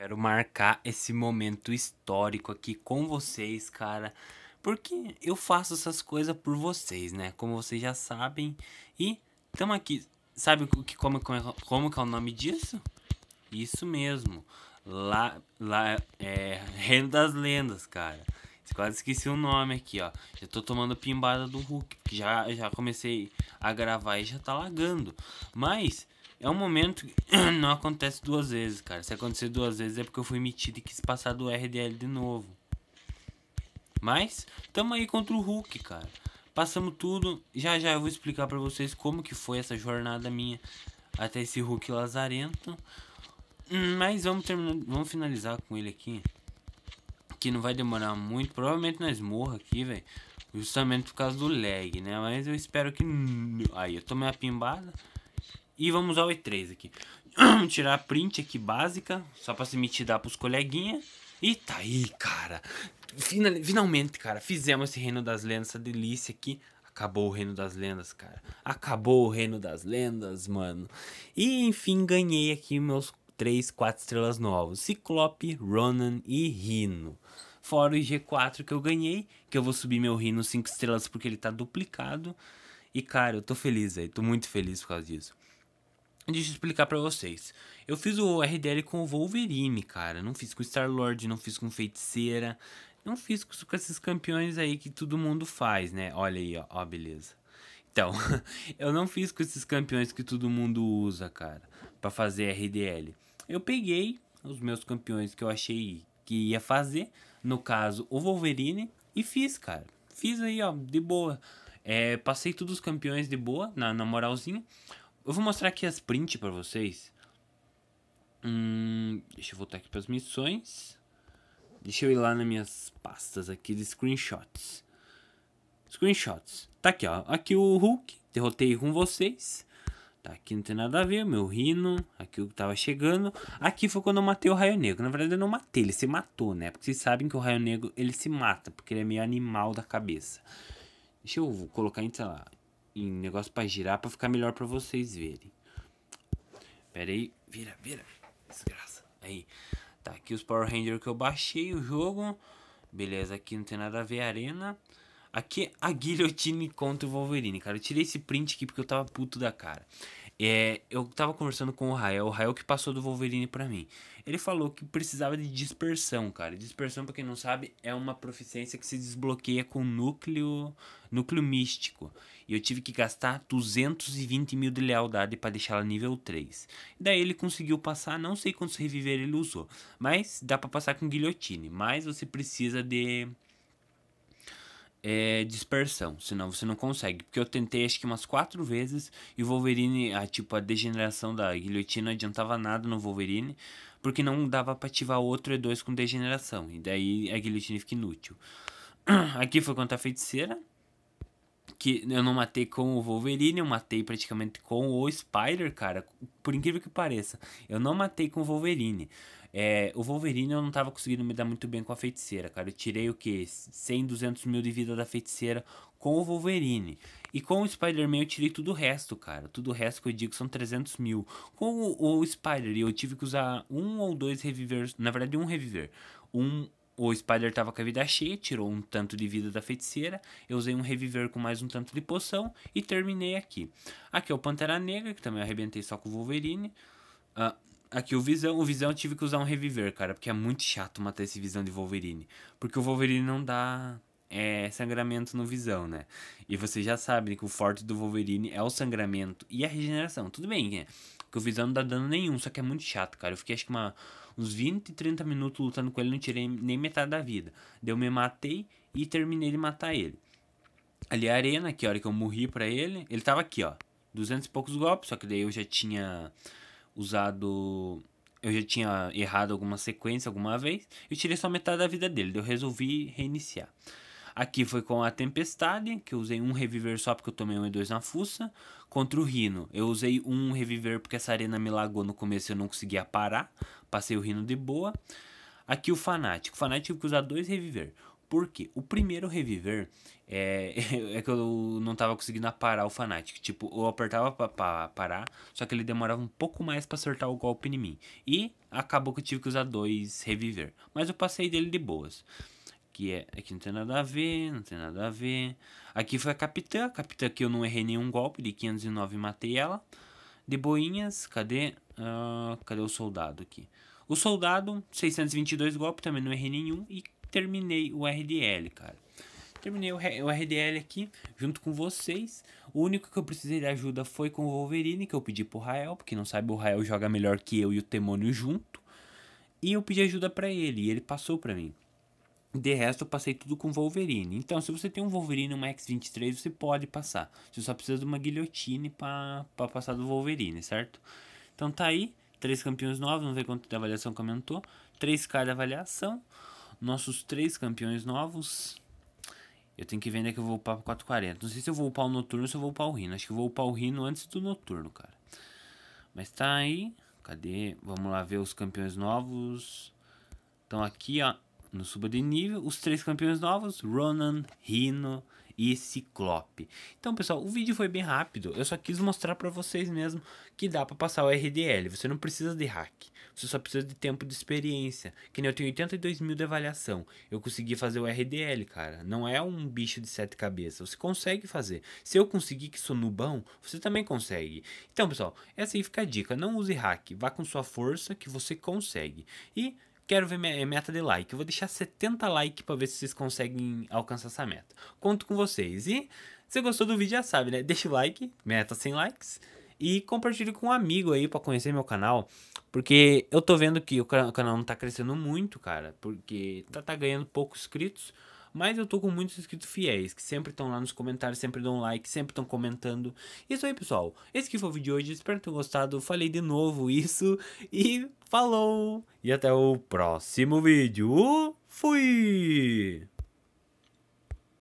Quero marcar esse momento histórico aqui com vocês, cara. Porque eu faço essas coisas por vocês, né? Como vocês já sabem. E estamos aqui. Sabe o que, como, como, é, como que é o nome disso? Isso mesmo. Lá, lá é Reino das Lendas, cara. Quase esqueci o nome aqui, ó. Já tô tomando pimbada do Hulk, porque já, já comecei a gravar e já tá lagando. Mas é um momento que não acontece duas vezes, cara. Se acontecer duas vezes é porque eu fui metido e quis passar do RDL de novo. Mas, tamo aí contra o Hulk, cara. Passamos tudo. Já já eu vou explicar pra vocês como que foi essa jornada minha até esse Hulk lazarento. Hum, mas vamos, terminar, vamos finalizar com ele aqui. Que não vai demorar muito. Provavelmente nós morra aqui, velho. Justamente por causa do lag, né? Mas eu espero que... Aí, eu tomei a pimbada. E vamos ao E3 aqui. Tirar a print aqui básica, só pra se mitidar pros coleguinhas. E tá aí, cara. Final, finalmente, cara, fizemos esse Reino das Lendas, essa delícia aqui. Acabou o Reino das Lendas, cara. Acabou o Reino das Lendas, mano. E enfim, ganhei aqui meus 3, 4 estrelas novos: Ciclope, Ronan e Rino. Fora o G4 que eu ganhei, que eu vou subir meu Rino 5 estrelas porque ele tá duplicado. E cara, eu tô feliz aí, tô muito feliz por causa disso. Deixa eu explicar para vocês. Eu fiz o RDL com o Wolverine, cara. Não fiz com Star-Lord, não fiz com Feiticeira. Não fiz com, esses campeões aí que todo mundo faz, né? Olha aí, ó, ó beleza. Então, eu não fiz com esses campeões que todo mundo usa, cara, para fazer RDL. Eu peguei os meus campeões que eu achei que ia fazer, no caso o Wolverine, e fiz, cara. Fiz aí, ó, de boa. É, passei todos os campeões de boa, na, na moralzinha. Eu vou mostrar aqui as prints para vocês. Hum, deixa eu voltar aqui para as missões. Deixa eu ir lá nas minhas pastas aqui de screenshots. Screenshots. Tá aqui, ó. Aqui o Hulk. Derrotei com vocês. Tá, aqui não tem nada a ver, meu rino. Aqui o que tava chegando. Aqui foi quando eu matei o Raio Negro. Na verdade, eu não matei, ele se matou, né? Porque vocês sabem que o Raio Negro, ele se mata. Porque ele é meio animal da cabeça. Deixa eu colocar, sei lá, em negócio para girar para ficar melhor para vocês verem. Pera aí, vira, vira. Desgraça. Aí. Tá aqui os Power Ranger que eu baixei o jogo. Beleza, aqui não tem nada a ver arena. Aqui, a guilhotine contra o Wolverine, cara. Eu tirei esse print aqui porque eu tava puto da cara. É, eu tava conversando com o Rael, o Rael que passou do Wolverine para mim. Ele falou que precisava de dispersão, cara. Dispersão, pra quem não sabe, é uma proficiência que se desbloqueia com núcleo, núcleo místico. E eu tive que gastar 220 mil de lealdade para deixá-la nível 3. Daí ele conseguiu passar, não sei quantos reviver ele usou. Mas dá para passar com guilhotine. Mas você precisa de é, dispersão, senão você não consegue. Porque eu tentei acho que umas quatro vezes e o Wolverine, a, tipo, a degeneração da guilhotina não adiantava nada no Wolverine, porque não dava pra ativar outro E2 com degeneração, e daí a guilhotina fica inútil. Aqui foi contra a feiticeira, que eu não matei com o Wolverine, eu matei praticamente com o Spider, cara, por incrível que pareça. Eu não matei com o Wolverine. É, o Wolverine eu não tava conseguindo me dar muito bem com a feiticeira, cara. Eu tirei o que? 100, 200 mil de vida da feiticeira com o Wolverine. E com o Spider-Man eu tirei tudo o resto, cara. Tudo o resto que eu digo são 300 mil. Com o, o Spider eu tive que usar um ou dois revivers. Na verdade, um reviver. Um, o Spider tava com a vida cheia, tirou um tanto de vida da feiticeira. Eu usei um reviver com mais um tanto de poção e terminei aqui. Aqui é o Pantera Negra, que também arrebentei só com o Wolverine. Uh, Aqui, o Visão. O Visão eu tive que usar um reviver, cara. Porque é muito chato matar esse Visão de Wolverine. Porque o Wolverine não dá é, sangramento no Visão, né? E vocês já sabem que o forte do Wolverine é o sangramento e a regeneração. Tudo bem, né? Que o Visão não dá dano nenhum, só que é muito chato, cara. Eu fiquei acho que uma, uns 20, 30 minutos lutando com ele, não tirei nem metade da vida. Daí eu me matei e terminei de matar ele. Ali a arena, que a hora que eu morri pra ele, ele tava aqui, ó. 200 e poucos golpes, só que daí eu já tinha usado. Eu já tinha errado alguma sequência alguma vez. Eu tirei só metade da vida dele. Eu resolvi reiniciar. Aqui foi com a Tempestade, que eu usei um reviver só porque eu tomei um e dois na fuça. Contra o Rino, eu usei um reviver porque essa arena me lagou no começo e eu não conseguia parar. Passei o Rino de boa. Aqui o Fanático. O Fanático tive que usar dois reviver. Por quê? O primeiro reviver é, é que eu não tava conseguindo parar o Fnatic. Tipo, eu apertava pra, pra parar, só que ele demorava um pouco mais para acertar o golpe em mim. E acabou que eu tive que usar dois reviver. Mas eu passei dele de boas. Que é, aqui é não tem nada a ver, não tem nada a ver. Aqui foi a capitã, a capitã que eu não errei nenhum golpe, de 509 matei ela. De boinhas, cadê? Uh, cadê o soldado aqui? O soldado, 622 golpes, também não errei nenhum. E terminei o RDL, cara. Terminei o RDL aqui junto com vocês. O único que eu precisei de ajuda foi com o Wolverine, que eu pedi pro Rael, porque não sabe, o Rael joga melhor que eu e o Temônio junto. E eu pedi ajuda para ele, e ele passou para mim. De resto, eu passei tudo com o Wolverine. Então, se você tem um Wolverine, uma X-23, você pode passar. Você só precisa de uma guilhotine para passar do Wolverine, certo? Então, tá aí. Três campeões novos, não sei quanto de avaliação comentou. 3K de avaliação. Nossos três campeões novos. Eu tenho que ver onde é que eu vou upar 440. Não sei se eu vou upar o noturno ou se eu vou upar o rino. Acho que eu vou upar o rino antes do noturno, cara. Mas tá aí. Cadê? Vamos lá ver os campeões novos. Então aqui, ó. No suba de nível. Os três campeões novos. Ronan, Rino e Ciclope. Então, pessoal, o vídeo foi bem rápido. Eu só quis mostrar para vocês mesmo que dá para passar o RDL. Você não precisa de hack. Você só precisa de tempo de experiência. Que nem eu tenho 82 mil de avaliação. Eu consegui fazer o RDL, cara. Não é um bicho de sete cabeças. Você consegue fazer. Se eu conseguir que sou nubão, você também consegue. Então, pessoal, essa aí fica a dica. Não use hack. Vá com sua força que você consegue. E Quero ver minha é meta de like. Eu vou deixar 70 likes para ver se vocês conseguem alcançar essa meta. Conto com vocês. E se gostou do vídeo já sabe, né? Deixa o like, meta 100 likes e compartilhe com um amigo aí para conhecer meu canal, porque eu tô vendo que o canal não tá crescendo muito, cara, porque tá, tá ganhando poucos inscritos. Mas eu tô com muitos inscritos fiéis, que sempre estão lá nos comentários, sempre dão like, sempre estão comentando. É isso aí, pessoal. Esse que foi o vídeo de hoje. Espero que tenham gostado. Falei de novo isso. E falou! E até o próximo vídeo. Fui!